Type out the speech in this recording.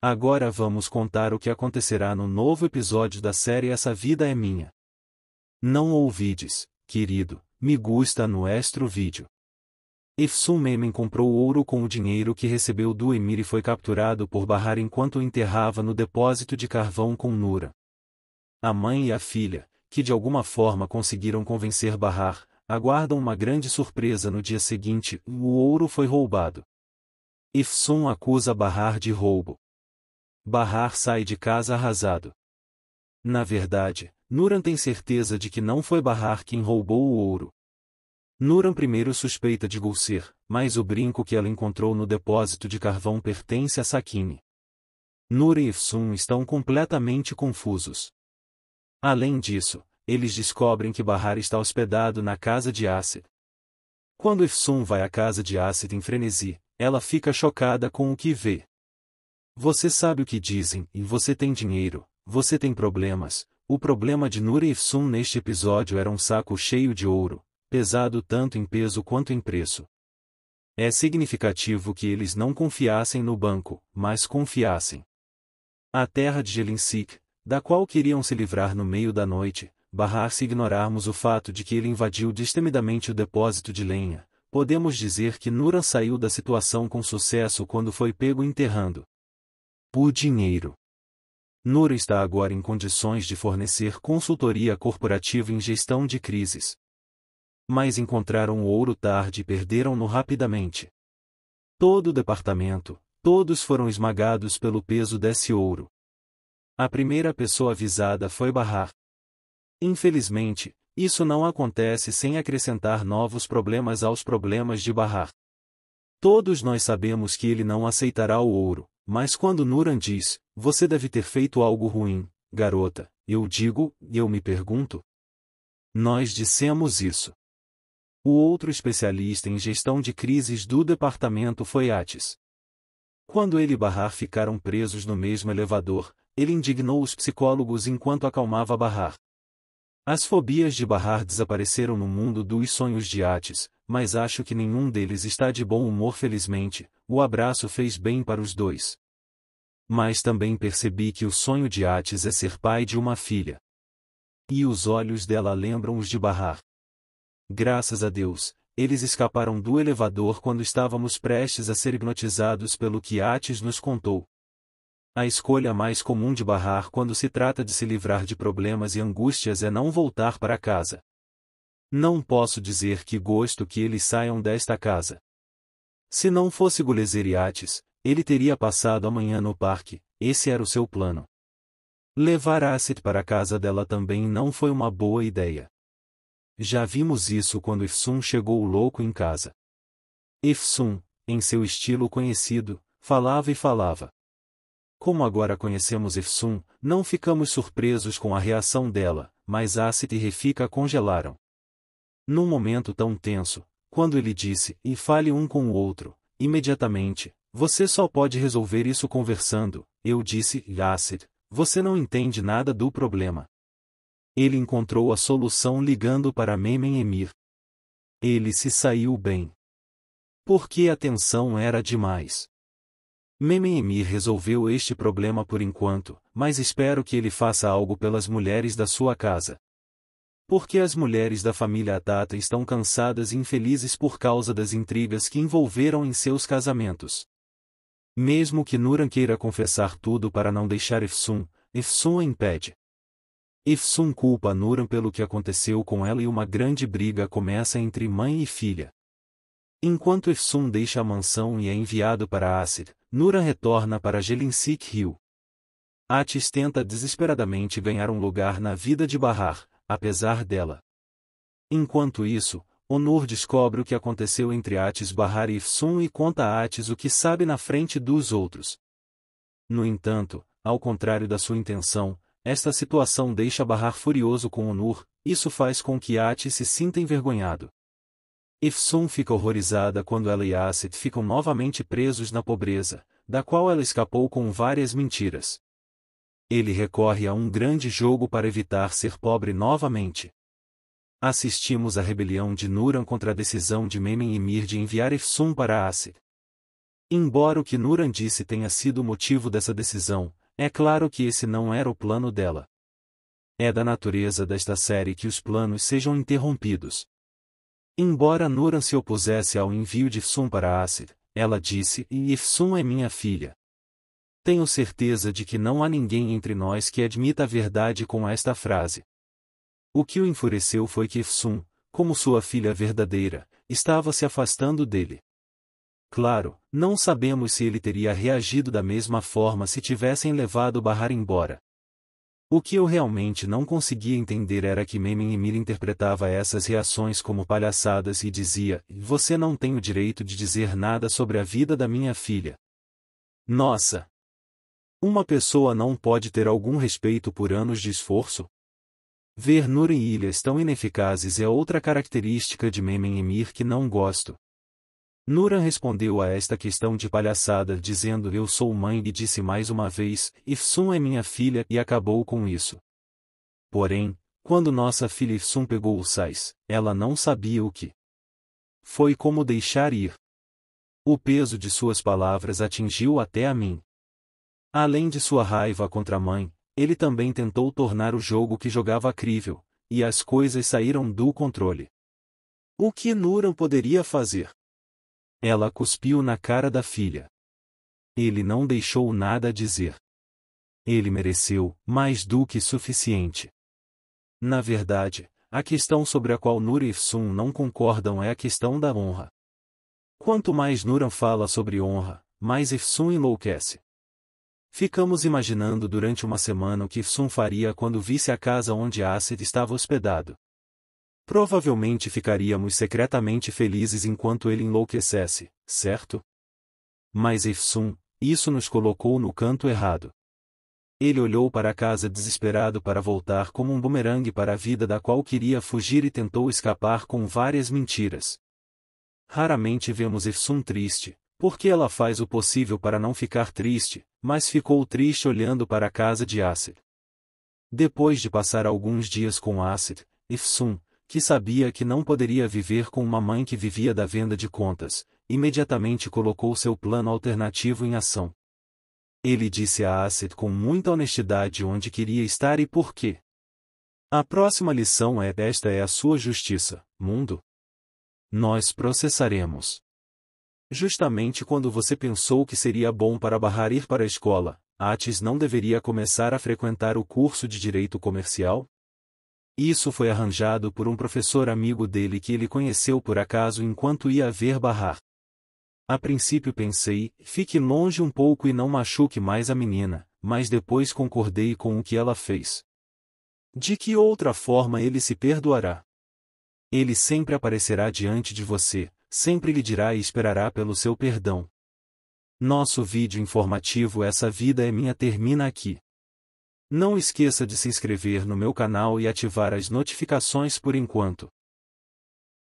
Agora vamos contar o que acontecerá no novo episódio da série Essa Vida é Minha. Não ouvides, querido, me gusta no extra vídeo. Ifsun Memen comprou ouro com o dinheiro que recebeu do Emir e foi capturado por Barrar enquanto enterrava no depósito de carvão com Nura. A mãe e a filha, que de alguma forma conseguiram convencer Barrar, aguardam uma grande surpresa no dia seguinte: o ouro foi roubado. Ifsun acusa Barrar de roubo. Barrar sai de casa arrasado. Na verdade, Nuran tem certeza de que não foi Barrar quem roubou o ouro. Nuran primeiro suspeita de Gulsir, mas o brinco que ela encontrou no depósito de carvão pertence a Sakine. Nura e Ifsun estão completamente confusos. Além disso, eles descobrem que Barrar está hospedado na casa de Acid. Quando Ifsun vai à casa de Acid em frenesi, ela fica chocada com o que vê. Você sabe o que dizem, e você tem dinheiro, você tem problemas. O problema de Nur Sun neste episódio era um saco cheio de ouro, pesado tanto em peso quanto em preço. É significativo que eles não confiassem no banco, mas confiassem. A terra de Gelinsik, da qual queriam se livrar no meio da noite, barrar se ignorarmos o fato de que ele invadiu destemidamente o depósito de lenha, podemos dizer que Nuran saiu da situação com sucesso quando foi pego enterrando o dinheiro. Nuro está agora em condições de fornecer consultoria corporativa em gestão de crises. Mas encontraram o ouro tarde e perderam-no rapidamente. Todo o departamento, todos foram esmagados pelo peso desse ouro. A primeira pessoa avisada foi Barrar. Infelizmente, isso não acontece sem acrescentar novos problemas aos problemas de Barrar. Todos nós sabemos que ele não aceitará o ouro, mas quando Nuran diz, você deve ter feito algo ruim, garota, eu digo, eu me pergunto. Nós dissemos isso. O outro especialista em gestão de crises do departamento foi Atis. Quando ele e Barrar ficaram presos no mesmo elevador, ele indignou os psicólogos enquanto acalmava Barrar. As fobias de Barrar desapareceram no mundo dos sonhos de Atis, mas acho que nenhum deles está de bom humor felizmente, o abraço fez bem para os dois mas também percebi que o sonho de Ates é ser pai de uma filha. E os olhos dela lembram os de Barrar. Graças a Deus, eles escaparam do elevador quando estávamos prestes a ser hipnotizados pelo que Ates nos contou. A escolha mais comum de Barrar quando se trata de se livrar de problemas e angústias é não voltar para casa. Não posso dizer que gosto que eles saiam desta casa. Se não fosse Gulezer e Ates, ele teria passado a manhã no parque, esse era o seu plano. Levar Asset para a casa dela também não foi uma boa ideia. Já vimos isso quando Ifsun chegou louco em casa. Ifsun, em seu estilo conhecido, falava e falava. Como agora conhecemos Ifsun, não ficamos surpresos com a reação dela, mas Asset e Refika congelaram. Num momento tão tenso, quando ele disse e fale um com o outro, imediatamente, você só pode resolver isso conversando, eu disse, Yasser, você não entende nada do problema. Ele encontrou a solução ligando para Memem Emir. Ele se saiu bem. Porque a tensão era demais. Memem Emir resolveu este problema por enquanto, mas espero que ele faça algo pelas mulheres da sua casa. Porque as mulheres da família Atata estão cansadas e infelizes por causa das intrigas que envolveram em seus casamentos. Mesmo que Nuran queira confessar tudo para não deixar Ifsun, Ifsun a impede. Ifsun culpa Nuran pelo que aconteceu com ela e uma grande briga começa entre mãe e filha. Enquanto Ifsun deixa a mansão e é enviado para Acid, Nuran retorna para Gelinsik Hill. Atis tenta desesperadamente ganhar um lugar na vida de Barrar, apesar dela. Enquanto isso, Onur descobre o que aconteceu entre Atis Bahar e Ifsun e conta a Atis o que sabe na frente dos outros. No entanto, ao contrário da sua intenção, esta situação deixa Bahar furioso com Onur, isso faz com que Atis se sinta envergonhado. Ifsun fica horrorizada quando ela e Asit ficam novamente presos na pobreza, da qual ela escapou com várias mentiras. Ele recorre a um grande jogo para evitar ser pobre novamente assistimos à rebelião de Nuran contra a decisão de Memem e Mir de enviar Efsun para Assir. Embora o que Nuran disse tenha sido o motivo dessa decisão, é claro que esse não era o plano dela. É da natureza desta série que os planos sejam interrompidos. Embora Nuran se opusesse ao envio de Ifsun para Assir, ela disse, e Ifsun é minha filha. Tenho certeza de que não há ninguém entre nós que admita a verdade com esta frase. O que o enfureceu foi que Efsun, como sua filha verdadeira, estava se afastando dele. Claro, não sabemos se ele teria reagido da mesma forma se tivessem levado Bahar embora. O que eu realmente não conseguia entender era que Memin Emir interpretava essas reações como palhaçadas e dizia: Você não tem o direito de dizer nada sobre a vida da minha filha. Nossa! Uma pessoa não pode ter algum respeito por anos de esforço? Ver-Nur e ilhas tão ineficazes é outra característica de Memem Emir que não gosto. Nuran respondeu a esta questão de palhaçada dizendo eu sou mãe e disse mais uma vez, Ifsun é minha filha e acabou com isso. Porém, quando nossa filha Ifsun pegou o sais, ela não sabia o que. Foi como deixar ir. O peso de suas palavras atingiu até a mim. Além de sua raiva contra a mãe, ele também tentou tornar o jogo que jogava crível, e as coisas saíram do controle. O que Nuran poderia fazer? Ela cuspiu na cara da filha. Ele não deixou nada a dizer. Ele mereceu mais do que suficiente. Na verdade, a questão sobre a qual Nur e Sun não concordam é a questão da honra. Quanto mais Nuran fala sobre honra, mais Ifsun enlouquece. Ficamos imaginando durante uma semana o que Sun faria quando visse a casa onde Acid estava hospedado. Provavelmente ficaríamos secretamente felizes enquanto ele enlouquecesse, certo? Mas Ifsun, isso nos colocou no canto errado. Ele olhou para a casa desesperado para voltar como um bumerangue para a vida da qual queria fugir e tentou escapar com várias mentiras. Raramente vemos Ifsun triste, porque ela faz o possível para não ficar triste, mas ficou triste olhando para a casa de Acer. Depois de passar alguns dias com Acer, Ifsun, que sabia que não poderia viver com uma mãe que vivia da venda de contas, imediatamente colocou seu plano alternativo em ação. Ele disse a Acer com muita honestidade onde queria estar e por quê. A próxima lição é: Esta é a sua justiça, mundo. Nós processaremos. Justamente quando você pensou que seria bom para barrar ir para a escola, Atis não deveria começar a frequentar o curso de Direito Comercial? Isso foi arranjado por um professor amigo dele que ele conheceu por acaso enquanto ia ver barrar. A princípio pensei, fique longe um pouco e não machuque mais a menina, mas depois concordei com o que ela fez. De que outra forma ele se perdoará? Ele sempre aparecerá diante de você, sempre lhe dirá e esperará pelo seu perdão. Nosso vídeo informativo Essa Vida é Minha termina aqui. Não esqueça de se inscrever no meu canal e ativar as notificações por enquanto.